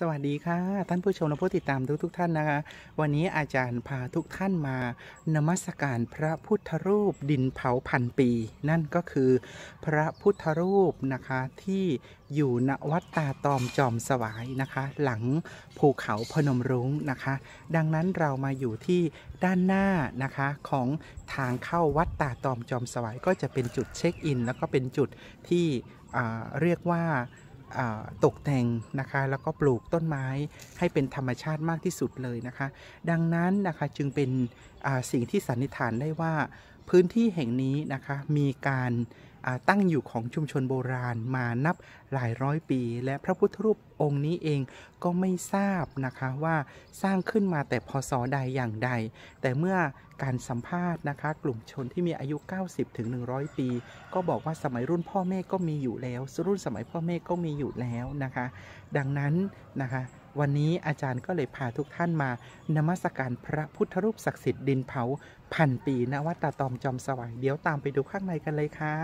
สวัสดีค่ะ ท่านผู้ชมและผู้ติดตามทุกทุกท่านนะคะ วันนี้อาจารย์พาทุกท่านมานมัสการพระพุทธรูปดินเผาพันปี นั่นก็คือพระพุทธรูปนะคะ ที่อยู่ณวัดตาตอมจอมสวายนะคะ หลังภูเขาพนมรุ้งนะคะ ดังนั้นเรามาอยู่ที่ด้านหน้านะคะ ของทางเข้าวัดตาตอมจอมสวาย ก็จะเป็นจุดเช็คอินแล้วก็เป็นจุดที่เรียกว่าตกแต่งนะคะ แล้วก็ปลูกต้นไม้ให้เป็นธรรมชาติมากที่สุดเลยนะคะ ดังนั้นนะคะจึงเป็นสิ่งที่สันนิษฐานได้ว่าพื้นที่แห่งนี้นะคะมีการตั้งอยู่ของชุมชนโบราณมานับหลายร้อยปี และพระพุทธรูปองค์นี้เองก็ไม่ทราบนะคะว่าสร้างขึ้นมาแต่พศใดอย่างใด แต่เมื่อการสัมภาษณ์นะคะ กลุ่มชนที่มีอายุ 90-100ถึงปี ก็บอกว่าสมัยรุ่นพ่อแม่ก็มีอยู่แล้ว รุ่นสมัยพ่อแม่ก็มีอยู่แล้วนะคะ ดังนั้นนะคะวันนี้อาจารย์ก็เลยพาทุกท่านมานมัสการพระพุทธรูปศักดิ์สิทธิ์ดินเผาพันปีนวัตตาตอมจอมสวายเดี๋ยวตามไปดูข้างในกันเลยค่ะ